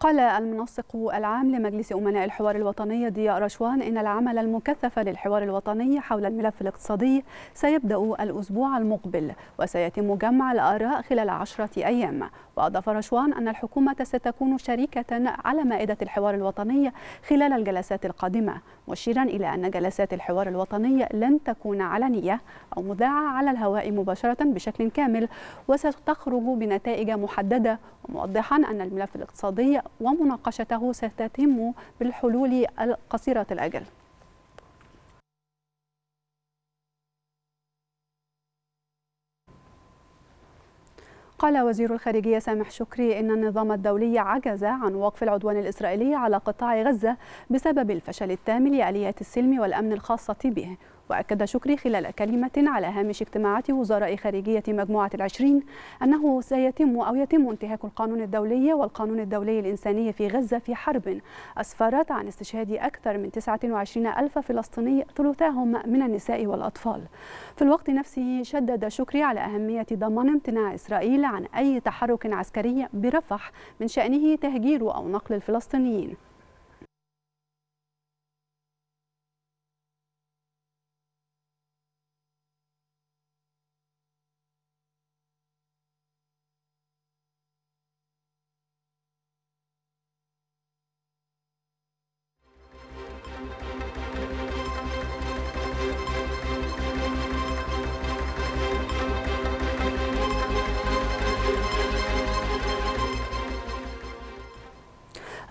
قال المنسق العام لمجلس أمناء الحوار الوطني ضياء رشوان إن العمل المكثف للحوار الوطني حول الملف الاقتصادي سيبدأ الأسبوع المقبل وسيتم جمع الآراء خلال عشرة أيام وأضاف رشوان أن الحكومة ستكون شريكة على مائدة الحوار الوطني خلال الجلسات القادمة مشيرا إلى أن جلسات الحوار الوطني لن تكون علنية أو مذاعة على الهواء مباشرة بشكل كامل وستخرج بنتائج محددة موضحا أن الملف الاقتصادي ومناقشته ستتم بالحلول القصيرة الأجل قال وزير الخارجية سامح شكري إن النظام الدولي عجز عن وقف العدوان الإسرائيلي على قطاع غزة بسبب الفشل التام لآليات السلم والأمن الخاصة به وأكد شكري خلال كلمة على هامش اجتماعات وزراء خارجية مجموعة العشرين أنه سيتم أو يتم انتهاك القانون الدولي والقانون الدولي الإنساني في غزة في حرب أسفرت عن استشهاد أكثر من 29 ألف فلسطيني ثلثاهم من النساء والأطفال في الوقت نفسه شدد شكري على أهمية ضمان امتناع إسرائيل عن أي تحرك عسكري برفح من شأنه تهجير أو نقل الفلسطينيين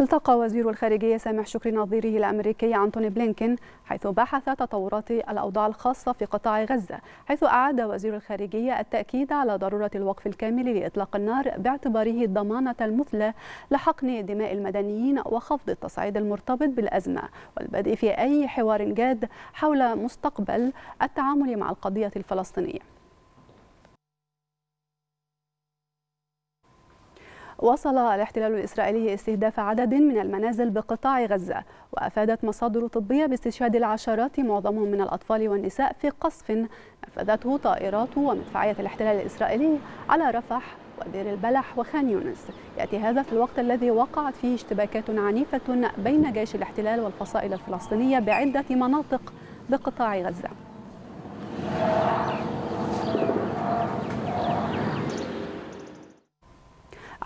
التقى وزير الخارجية سامح شكري نظيره الأمريكي أنتوني بلينكين حيث بحث تطورات الأوضاع الخاصة في قطاع غزة حيث أعاد وزير الخارجية التأكيد على ضرورة الوقف الكامل لإطلاق النار باعتباره الضمانة المثلى لحقن دماء المدنيين وخفض التصعيد المرتبط بالأزمة والبدء في أي حوار جاد حول مستقبل التعامل مع القضية الفلسطينية واصل الاحتلال الإسرائيلي استهداف عدد من المنازل بقطاع غزة وأفادت مصادر طبية باستشهاد العشرات معظمهم من الأطفال والنساء في قصف نفذته طائرات ومدفعية الاحتلال الإسرائيلي على رفح ودير البلح وخان يونس يأتي هذا في الوقت الذي وقعت فيه اشتباكات عنيفة بين جيش الاحتلال والفصائل الفلسطينية بعدة مناطق بقطاع غزة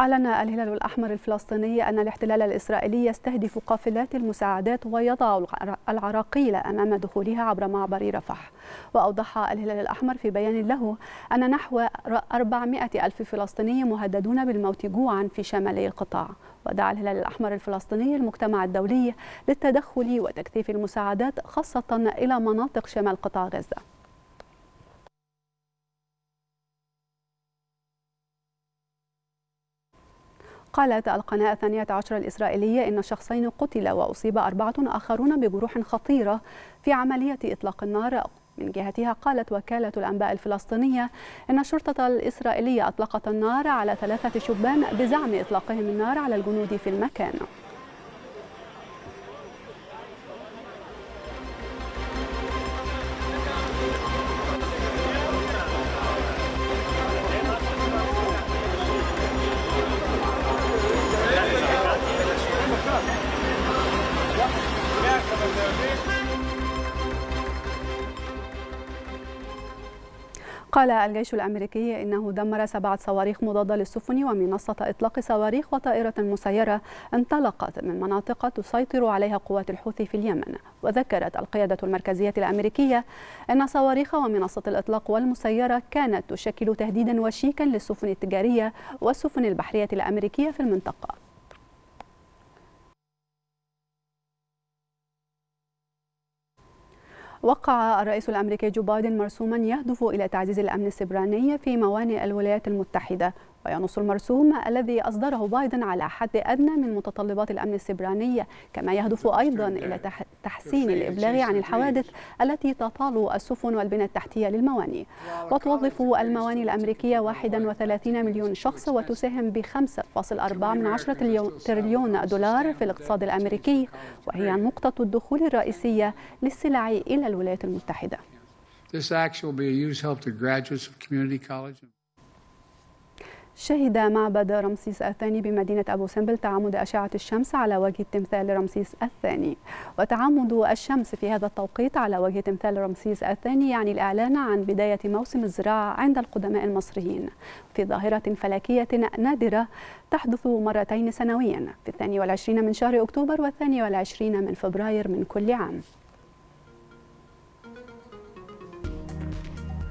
أعلن الهلال الأحمر الفلسطيني أن الاحتلال الإسرائيلي يستهدف قافلات المساعدات ويضع العراقيل أمام دخولها عبر معبر رفح وأوضح الهلال الأحمر في بيان له أن نحو 400 ألف فلسطيني مهددون بالموت جوعا في شمالي القطاع ودعا الهلال الأحمر الفلسطيني المجتمع الدولي للتدخل وتكثيف المساعدات خاصة إلى مناطق شمال قطاع غزة قالت القناة الثانية عشر الإسرائيلية إن شخصين قتلا وأصيب أربعة آخرون بجروح خطيرة في عملية إطلاق النار من جهتها قالت وكالة الأنباء الفلسطينية إن الشرطة الإسرائيلية أطلقت النار على ثلاثة شبان بزعم إطلاقهم النار على الجنود في المكان قال الجيش الأمريكي إنه دمر سبعة صواريخ مضادة للسفن ومنصة إطلاق صواريخ وطائرة مسيرة انطلقت من مناطق تسيطر عليها قوات الحوثي في اليمن وذكرت القيادة المركزية الأمريكية أن صواريخ ومنصة الإطلاق والمسيرة كانت تشكل تهديدا وشيكا للسفن التجارية والسفن البحرية الأمريكية في المنطقة وقع الرئيس الأمريكي جو بايدن مرسوما يهدف إلى تعزيز الأمن السبراني في موانئ الولايات المتحدة وينص المرسوم الذي أصدره بايدن على حد أدنى من متطلبات الأمن السبراني كما يهدف أيضا إلى تحسين الإبلاغ عن الحوادث التي تطال السفن والبنى التحتية للمواني وتوظف المواني الأمريكية 31 مليون شخص وتساهم ب 5.4 من عشرة تريليون دولار في الاقتصاد الأمريكي وهي نقطة الدخول الرئيسية للسلع إلى الولايات المتحدة. This act will be a huge help to graduates of community college. شهد معبد رمسيس الثاني بمدينة أبو سمبل تعامد أشعة الشمس على وجه تمثال رمسيس الثاني وتعامد الشمس في هذا التوقيت على وجه تمثال رمسيس الثاني يعني الإعلان عن بداية موسم الزراعة عند القدماء المصريين في ظاهرة فلكية نادرة تحدث مرتين سنويا في الثاني والعشرين من شهر أكتوبر والثاني والعشرين من فبراير من كل عام